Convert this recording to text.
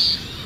Peace.